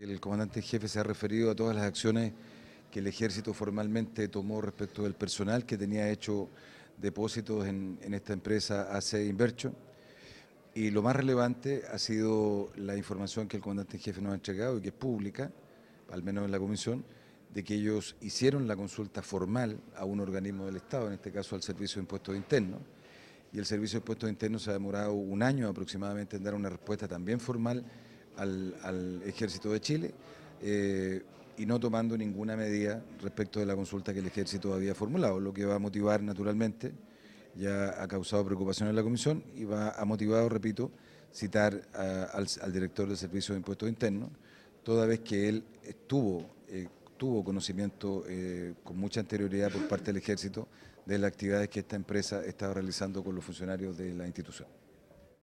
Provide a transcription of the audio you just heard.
El comandante jefe se ha referido a todas las acciones que el ejército formalmente tomó respecto del personal que tenía hecho depósitos en, esta empresa AC Inversion. Y lo más relevante ha sido la información que el comandante jefe nos ha entregado y que es pública, al menos en la comisión, de que ellos hicieron la consulta formal a un organismo del Estado, en este caso al Servicio de Impuestos Internos. Y el Servicio de Impuestos Internos se ha demorado un año aproximadamente en dar una respuesta también formal al, ejército de Chile eh, y no tomando ninguna medida respecto de la consulta que el ejército había formulado, lo que va a motivar naturalmente, ya ha causado preocupación en la comisión y va a motivar, repito, citar al, director del Servicio de Impuestos Internos, toda vez que él eh, tuvo conocimiento eh, con mucha anterioridad por parte del ejército de las actividades que esta empresa estaba realizando con los funcionarios de la institución.